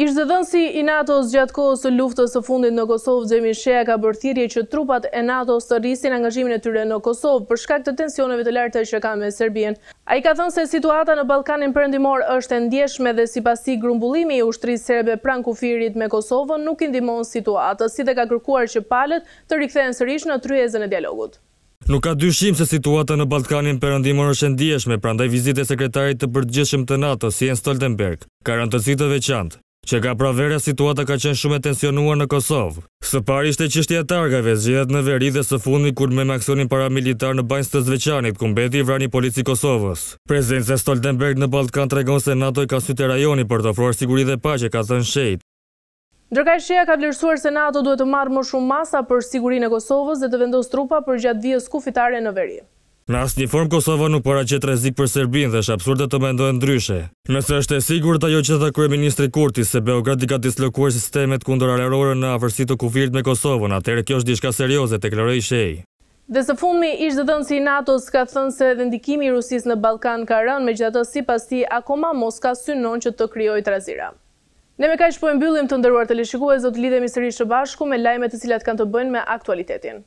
Ishtë si i NATO-s gjatë kohës të luftës të fundit në Kosovë, Gjemi Shea ka bërthirje që trupat e NATO-s të rrisin angazhimin e tyre në Kosovë për shkak të tensioneve të lartë që ka me Serbien. A i ka thënë se situata në Balkanin përëndimor është endjeshme dhe si pasi grumbullimi i ushtri Serbe pran kufirit me Kosovë nuk indimon situata, si dhe ka kërkuar që palet të rikthejnë sërish në tryezën e dialogut. Nuk ka dyshim se situata në Balkanin përëndimor është ndieshme, prandaj vizit e sekretarit të përgjeshëm të NATO, si Jens Stoltenberg, ka rëndësit të veçantë që ka pravera situata ka qenë shumë e tensionuar në Kosovë. Së pari ishte qështja targave zgjedhët në veri dhe së fundi kur me maksonin paramilitar në bajnës të Zveçanit, ku mbeti i vrani polici Kosovës. e Stoltenberg në Balkan të regon se NATO i ka syte rajoni për të ofruar siguri dhe që ka thënë shejt. Ndërka e ka vlerësuar se NATO duhet të marrë më shumë masa për sigurinë e Kosovës dhe të vendos trupa për gjatë vijës kufitare në veri. Në asë një formë Kosovë nuk para qëtë rezik për Serbin dhe shë absurde të mendojnë ndryshe. Nëse është e sigur të ajo që dhe kërë Ministri Kurti se Beograd i ka dislokuar sistemet kundur në afërsi të kufirt me Kosovën, atërë kjo është dishka serioze të klerë i shej. Dhe së fundmi ishtë dhe dhënë si NATO ka thënë se dhe ndikimi i Rusis në Balkan ka rënë me gjithë të si pas ti akoma Moska synon që të kryoj të razira. Ne me ka ishpojnë mbyllim të ndërruar të do të lidhemi sërishë bashku me lajme të cilat kanë të bëjnë me aktualitetin.